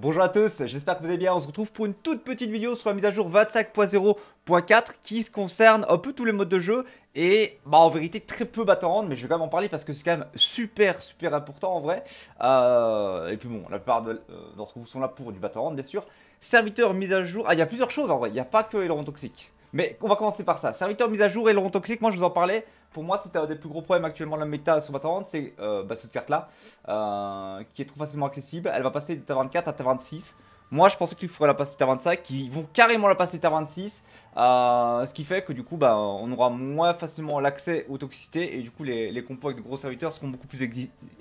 Bonjour à tous, j'espère que vous allez bien, on se retrouve pour une toute petite vidéo sur la mise à jour 25.0.4 qui concerne un peu tous les modes de jeu et bah, en vérité très peu battant mais je vais quand même en parler parce que c'est quand même super super important en vrai euh, et puis bon, la plupart euh, d'entre vous sont là pour du Batarand bien sûr Serviteur mise à jour, ah il y a plusieurs choses en vrai, il n'y a pas que Aileron Toxique mais on va commencer par ça. Serviteur mise à jour, aileron toxique, moi je vous en parlais pour moi, c'est un des plus gros problèmes actuellement de la méta sur Valorant, c'est euh, bah, cette carte-là, euh, qui est trop facilement accessible. Elle va passer de t 24 à ta 26. Moi, je pensais qu'il faudrait la passer à 25, ils vont carrément la passer à 26, euh, ce qui fait que du coup, bah, on aura moins facilement l'accès aux toxicités et du coup, les, compos avec de gros serviteurs seront beaucoup plus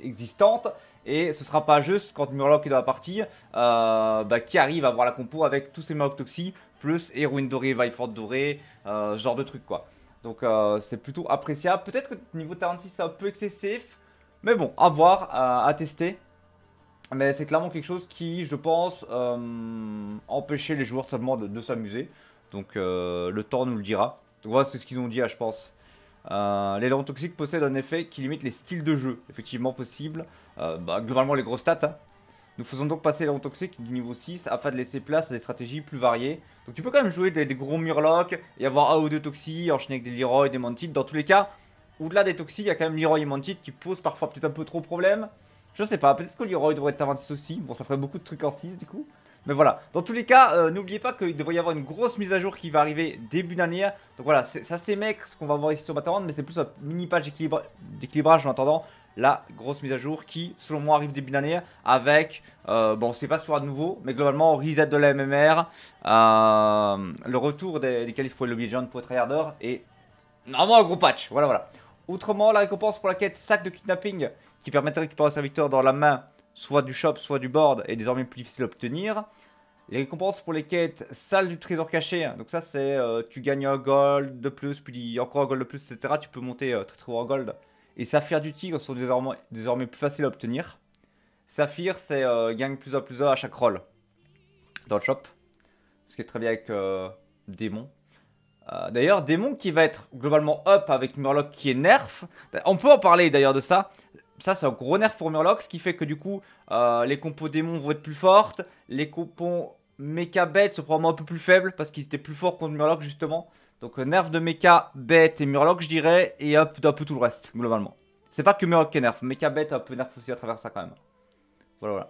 existantes et ce sera pas juste quand Murloc est dans la partie, bah, qui arrive à avoir la compo avec tous ces Murlocs toxiques, plus Héroïne dorée, Viford dorée, ce genre de truc quoi. Donc euh, c'est plutôt appréciable. Peut-être que niveau 46 c'est un peu excessif. Mais bon, à voir, à, tester. Mais c'est clairement quelque chose qui, je pense, euh, empêchait les joueurs seulement de, s'amuser. Donc euh, le temps nous le dira. Donc voilà, c'est ce qu'ils ont dit, hein, je pense. les L'élément toxiques possèdent un effet qui limite les styles de jeu, effectivement possible. Bah, globalement, les grosses stats, hein, nous faisons donc passer la toxique du niveau 6 afin de laisser place à des stratégies plus variées. Donc tu peux quand même jouer des, gros murlocs et avoir Ao ou deux toxies, enchaîner avec des Leroy, des Mantid. Dans tous les cas, au-delà des toxies, il y a quand même Leroy et Mantid qui posent parfois peut-être un peu trop de problèmes Je sais pas, peut-être que Leroy devrait être avant aussi. Bon, ça ferait beaucoup de trucs en 6 du coup. Mais voilà, dans tous les cas, euh, n'oubliez pas qu'il devrait y avoir une grosse mise à jour qui va arriver début d'année. Donc voilà, ça c'est mec ce qu'on va voir ici sur Battleground, mais c'est plus un mini page d'équilibrage en attendant la grosse mise à jour qui, selon moi, arrive début d'année avec, euh, bon, on ne sait pas ce qu'il y aura de nouveau, mais globalement, reset de la MMR, euh, le retour des, des qualifs pour le Legend pour et normalement un gros patch. Voilà, voilà. Autrement, la récompense pour la quête sac de kidnapping qui permettrait de récupérer sa victoire dans la main, soit du shop, soit du board, est désormais plus difficile à obtenir. Les récompenses pour les quêtes salle du trésor caché, donc ça c'est euh, tu gagnes un gold de plus, puis encore un gold de plus, etc. Tu peux monter très très haut en gold et saphirs du Tigre sont désormais, plus faciles à obtenir. Saphir, c'est gang euh, gagne plus en plus à chaque roll dans le shop. Ce qui est très bien avec euh, Démon. Euh, d'ailleurs, Démon qui va être globalement up avec Murloc qui est nerf. On peut en parler d'ailleurs de ça. Ça, c'est un gros nerf pour Murloc, ce qui fait que du coup, les compos démon vont être plus fortes. Les compos méca bêtes sont probablement un peu plus faibles parce qu'ils étaient plus forts contre Murloc justement. Donc euh, nerf de mecha, bête et murloc, je dirais, et hop d'un peu tout le reste, globalement. C'est pas que murloc qui est nerf, mecha, bête, un peu nerf aussi à travers ça quand même. Voilà, voilà.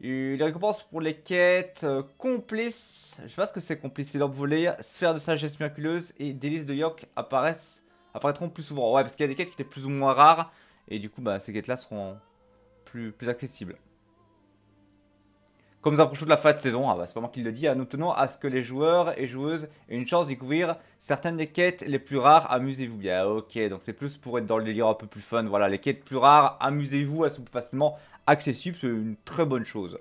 les récompenses pour les quêtes euh, complices, je sais pas ce que c'est complice, c'est l'orbe volée, sphère de sagesse miraculeuse et délice de yok apparaissent, apparaîtront plus souvent. Ouais, parce qu'il y a des quêtes qui étaient plus ou moins rares, et du coup, bah, ces quêtes-là seront plus, plus accessibles. Comme nous approchons de la fin de saison, ah bah, c'est pas moi qui le dis, hein, nous tenons à ce que les joueurs et joueuses aient une chance de découvrir certaines des quêtes les plus rares. Amusez-vous bien, ok, donc c'est plus pour être dans le délire un peu plus fun. Voilà, les quêtes plus rares, amusez-vous, elles sont facilement accessibles, c'est une très bonne chose.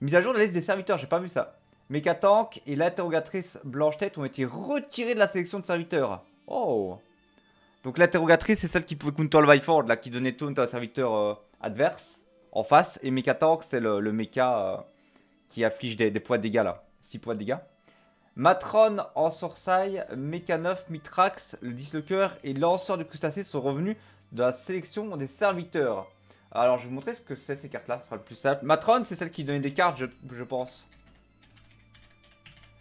Mise à jour de la liste des serviteurs, j'ai pas vu ça. Tank et l'interrogatrice Blanche-Tête ont été retirés de la sélection de serviteurs. Oh Donc l'interrogatrice, c'est celle qui pouvait counter le viford, là, qui donnait taunt à un serviteur euh, adverse en face. Et Mecha Tank, c'est le, le mecha euh, qui afflige des, des, poids de dégâts là. 6 poids de dégâts. Matron en Sorsaille, Mecha 9, Mitrax, le Disloqueur et Lanceur de Crustacé sont revenus de la sélection des serviteurs. Alors je vais vous montrer ce que c'est ces cartes là, ce sera le plus simple. Matron, c'est celle qui donnait des cartes, je, pense.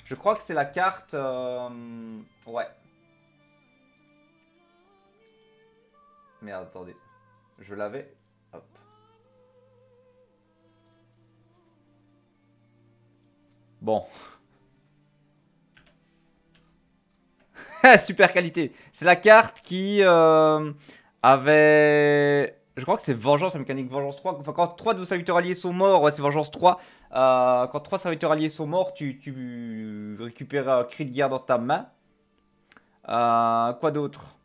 Je crois que c'est la carte... Euh, ouais. Merde, attendez. Je l'avais. Bon. Super qualité. C'est la carte qui euh, avait... Je crois que c'est Vengeance, la mécanique Vengeance 3. Enfin, quand 3 de vos serviteurs alliés sont morts, ouais, c'est Vengeance 3. Euh, quand 3 serviteurs alliés sont morts, tu, récupères un cri de guerre dans ta main. Euh, quoi d'autre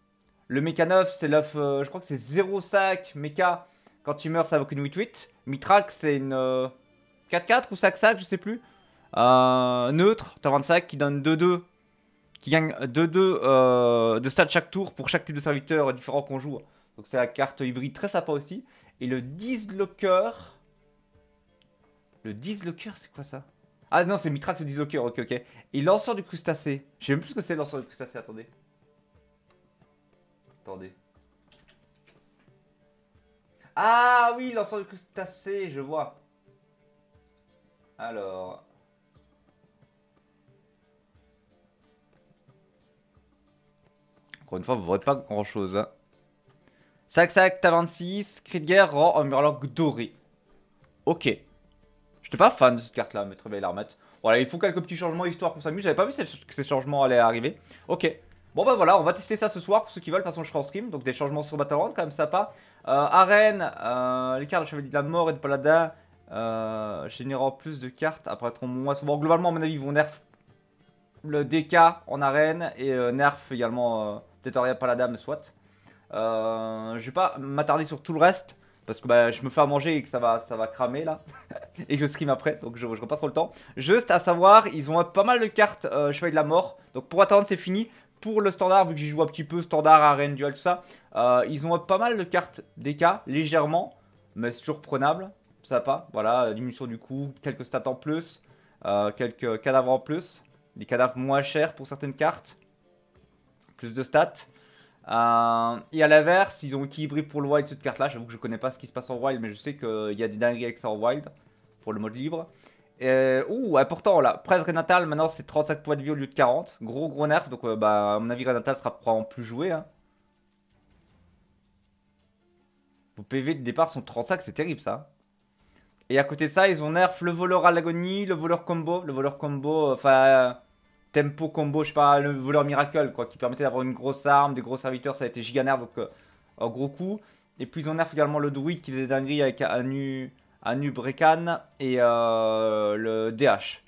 Le méca 9, c'est l'œuf, euh, je crois que c'est 0-5 méca. Quand tu meurs, ça vaut qu'une 8-8. Mitrax, c'est une 4-4 ou 5-5, je sais plus. Euh, neutre, t'as 25 qui donne 2-2. Qui gagne 2-2 euh, de stats chaque tour pour chaque type de serviteur différent qu'on joue. Donc c'est la carte hybride très sympa aussi. Et le Dislocker. Le Dislocker, c'est quoi ça Ah non, c'est Mitrax le Dislocker, ok, ok. Et lanceur du crustacé. Je sais même plus ce que c'est lanceur du crustacé, attendez. Attendez. Ah oui, lanceur du crustacé, je vois. Alors, Encore une fois, vous ne verrez pas grand chose. Hein. Sac Sac, ta 26. Crit de guerre rend un murloc doré. Ok. n'étais pas fan de cette carte là, mais très belle armette. Voilà, il faut quelques petits changements histoire qu'on s'amuse. J'avais pas vu que ces changements allaient arriver. Ok. Bon bah voilà, on va tester ça ce soir pour ceux qui veulent. De toute façon, je serai en stream. Donc des changements sur Battleground, quand même sympa. Euh, arène, euh, les cartes de Chevalier de la Mort et de Paladin euh, générant plus de cartes après trop moins souvent. Globalement, à mon avis, ils vont nerf le DK en arène et euh, nerf également pas la dame, soit. Euh, je vais pas m'attarder sur tout le reste parce que bah, je me fais à manger et que ça va, ça va cramer là. et que je stream après, donc je n'aurai pas trop le temps. Juste à savoir, ils ont pas mal de cartes cheval euh, Chevalier de la Mort. Donc pour attendre, c'est fini. Pour le standard, vu que j'y joue un petit peu, standard, arène, duel, tout ça, euh, ils ont pas mal de cartes DK, légèrement, mais c'est toujours prenable. Ça pas, voilà, diminution du coût, quelques stats en plus, quelques cadavres en plus, des cadavres moins chers pour certaines cartes plus de stats. Euh, et à l'inverse, ils ont équilibré pour le wild cette carte-là. J'avoue que je connais pas ce qui se passe en wild, mais je sais qu'il y a des dingueries avec ça en wild pour le mode libre. Et, euh, ouh, important là, Presse Renatal, maintenant c'est 35 points de vie au lieu de 40. Gros gros nerf, donc euh, bah, à mon avis Renatal sera probablement plus joué. Hein. Vos PV de départ sont 35, c'est terrible ça. Et à côté de ça, ils ont nerf le voleur à l'agonie, le voleur combo, le voleur combo, enfin tempo combo, je sais pas, le voleur miracle, quoi, qui permettait d'avoir une grosse arme, des gros serviteurs, ça a été giga nerf, euh, gros coup. Et puis on ont nerf également le druide qui faisait dinguerie avec Anu, Anu Brekan et euh, le DH.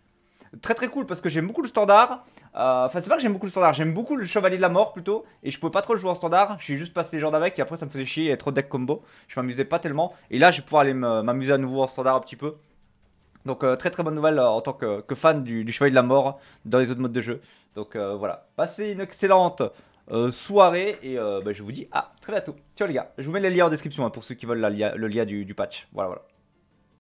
Très très cool parce que j'aime beaucoup le standard. Euh, enfin, c'est pas que j'aime beaucoup le standard, j'aime beaucoup le chevalier de la mort plutôt. Et je pouvais pas trop le jouer en standard, je suis juste passé les gens avec et après ça me faisait chier être trop de deck combo. Je m'amusais pas tellement. Et là, je vais pouvoir aller m'amuser à nouveau en standard un petit peu. Donc euh, très très bonne nouvelle euh, en tant que, que fan du, du, Chevalier de la Mort dans les autres modes de jeu. Donc euh, voilà, passez une excellente soirée et bah, je vous dis à très bientôt. Ciao les gars, je vous mets les liens en description hein, pour ceux qui veulent le lien du, du patch. Voilà voilà.